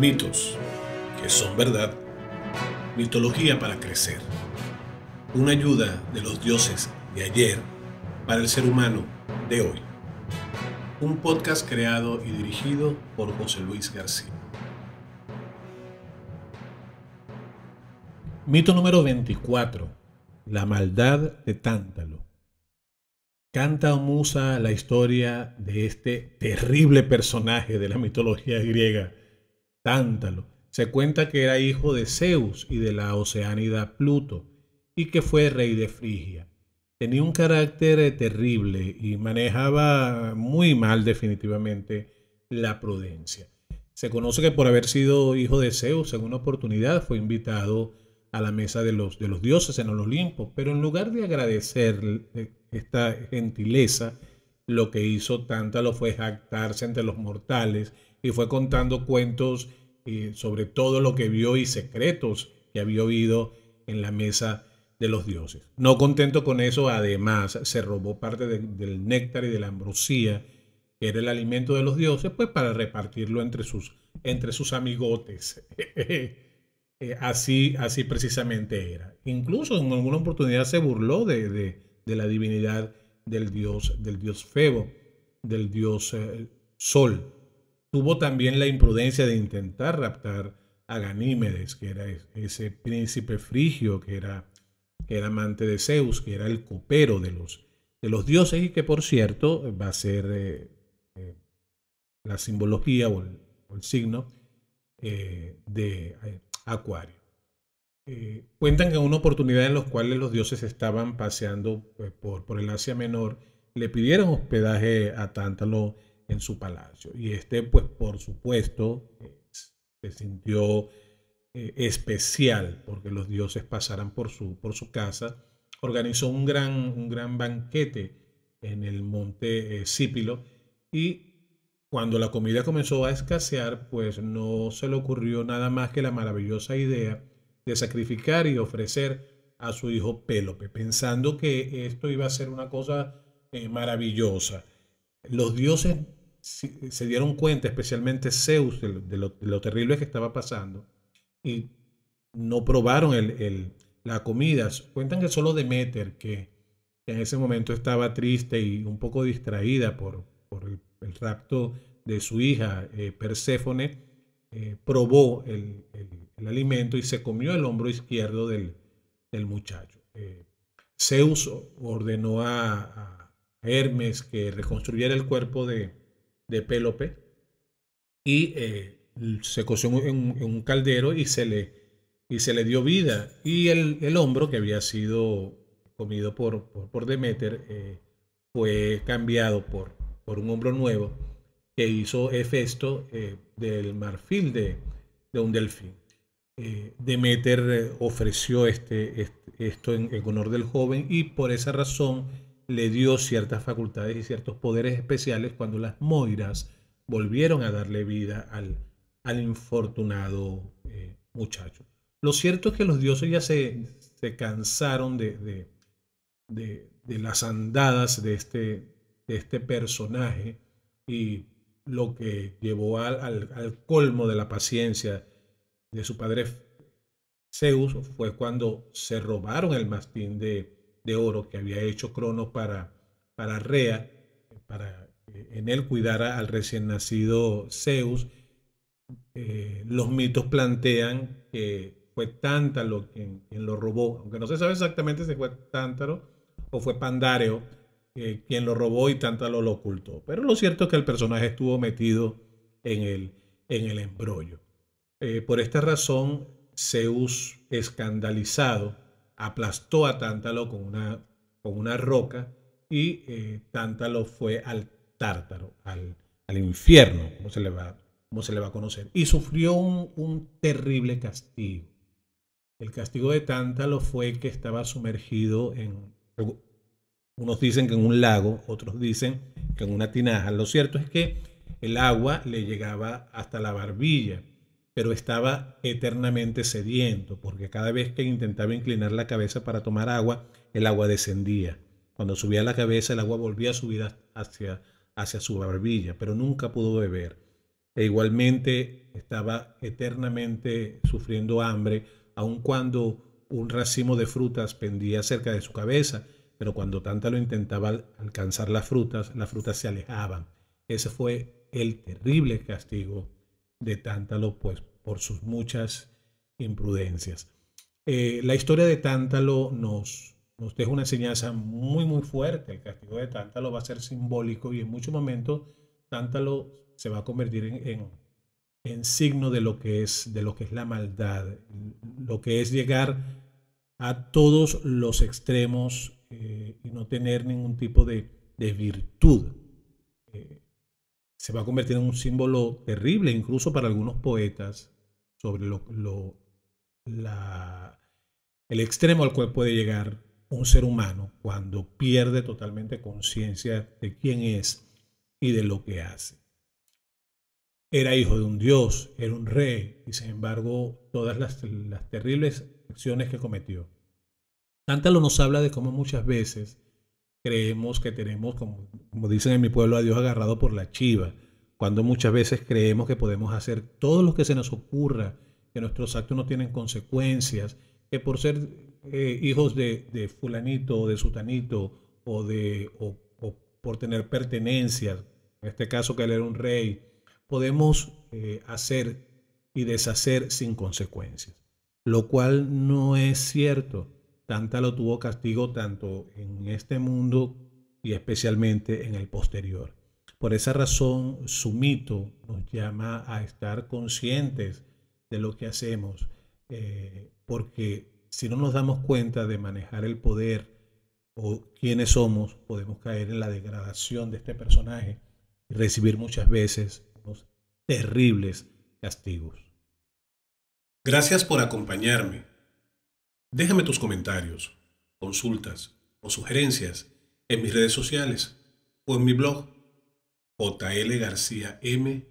Mitos, que son verdad. Mitología para crecer. Una ayuda de los dioses de ayer para el ser humano de hoy. Un podcast creado y dirigido por José Luis García. Mito número 24. La maldad de Tántalo. Canta o musa la historia de este terrible personaje de la mitología griega Tántalo. Se cuenta que era hijo de Zeus y de la oceánida Pluto, y que fue rey de Frigia. Tenía un carácter eh, terrible y manejaba muy mal definitivamente la prudencia. Se conoce que por haber sido hijo de Zeus en una oportunidad fue invitado a la mesa de los, de los dioses en el Olimpo, pero en lugar de agradecer eh, esta gentileza, lo que hizo Tántalo fue jactarse ante los mortales y fue contando cuentos eh, sobre todo lo que vio y secretos que había oído en la mesa de los dioses. No contento con eso, además se robó parte del néctar y de la ambrosía, que era el alimento de los dioses, pues para repartirlo entre sus, entre sus amigotes. Eh, así, así precisamente era. Incluso en alguna oportunidad se burló de, de, la divinidad del dios, del dios Febo, del dios eh, Sol tuvo también la imprudencia de intentar raptar a Ganímedes, que era ese príncipe frigio, que era, el amante de Zeus, que era el copero de los, de los dioses y que por cierto va a ser eh, eh, la simbología o el, signo eh, de Acuario. cuentan que en una oportunidad en la cual los dioses estaban paseando por, por el Asia Menor, le pidieron hospedaje a Tántalo en su palacio. Y este, pues, por supuesto, se sintió eh, especial porque los dioses pasaran por su, por su casa. Organizó un gran, un gran banquete en el monte eh, y cuando la comida comenzó a escasear, pues no se le ocurrió nada más que la maravillosa idea de sacrificar y ofrecer a su hijo Pélope, pensando que esto iba a ser una cosa eh, maravillosa. Los dioses eh, se dieron cuenta, especialmente Zeus, de lo, terrible que estaba pasando, y no probaron el, la comida. Cuentan que solo Demeter, que, en ese momento estaba triste y un poco distraída por, el, rapto de su hija Persefone, eh, Perséfone, eh, probó el, alimento y se comió el hombro izquierdo del, muchacho. Zeus ordenó a Hermes que reconstruyera el cuerpo de, de Pélope y eh, se coció en, un caldero y se le, y se le dio vida. Y el, hombro que había sido comido por, por, por Demeter eh, fue cambiado por, por un hombro nuevo que hizo efecto eh, del marfil de, un delfín. Demeter ofreció este, este esto en, honor del joven y por esa razón le dio ciertas facultades y ciertos poderes especiales cuando las Moiras volvieron a darle vida al, infortunado eh, muchacho. Lo cierto es que los dioses ya se, se cansaron de, de, las andadas de este, este personaje y lo que llevó al, al colmo de la paciencia de su padre Zeus fue cuando se robaron el mastín de, de oro que había hecho Cronos para, para Rea, para eh, en él cuidar al recién nacido Zeus. Eh, los mitos plantean que fue Tántalo quien, lo robó, aunque no se sabe exactamente si fue Tántalo o fue Pandáreo eh, quien lo robó y Tántalo lo ocultó. Pero lo cierto es que el personaje estuvo metido en el, en el embrollo. por esta razón, Zeus, escandalizado, aplastó a Tántalo con una, con una roca y eh, Tántalo fue al tártaro, al, infierno, como se, le va, se le va a conocer, y sufrió un, un terrible castigo. El castigo de Tántalo fue que estaba sumergido en, unos dicen que en un lago, otros dicen que en una tinaja. Lo cierto es que el agua le llegaba hasta la barbilla pero estaba eternamente sediento, porque cada vez que intentaba inclinar la cabeza para tomar agua, el agua descendía. Cuando subía la cabeza, el agua volvía a subir hacia, hacia su barbilla, pero nunca pudo beber. E igualmente estaba eternamente sufriendo hambre, aun cuando un racimo de frutas pendía cerca de su cabeza, pero cuando lo intentaba alcanzar las frutas, las frutas se alejaban. Ese fue el terrible castigo de Tántalo pues, por sus muchas imprudencias. Eh, la historia de Tántalo nos, nos deja una enseñanza muy, muy fuerte. El castigo de Tántalo va a ser simbólico y en muchos momentos Tántalo se va a convertir en, en, signo de lo, que es, de lo que es la maldad, lo que es llegar a todos los extremos eh, y no tener ningún tipo de, de virtud. Eh, se va a convertir en un símbolo terrible, incluso para algunos poetas, sobre lo, el extremo al cual puede llegar un ser humano cuando pierde totalmente conciencia de quién es y de lo que hace. Era hijo de un dios, era un rey, y sin embargo todas las, terribles acciones que cometió. Tántalo nos habla de cómo muchas veces creemos que tenemos, como, como, dicen en mi pueblo, a Dios agarrado por la chiva, cuando muchas veces creemos que podemos hacer todo lo que se nos ocurra, que nuestros actos no tienen consecuencias, que por ser eh, hijos de, fulanito o de sutanito o, de, por tener pertenencias, en este caso que él era un rey, podemos eh, hacer y deshacer sin consecuencias, lo cual no es cierto Tanta lo tuvo castigo tanto en este mundo y especialmente en el posterior. Por esa razón, su mito nos llama a estar conscientes de lo que hacemos, eh, porque si no nos damos cuenta de manejar el poder o quiénes somos, podemos caer en la degradación de este personaje y recibir muchas veces unos terribles castigos. Gracias por acompañarme. Déjame tus comentarios, consultas o sugerencias en mis redes sociales o en mi blog m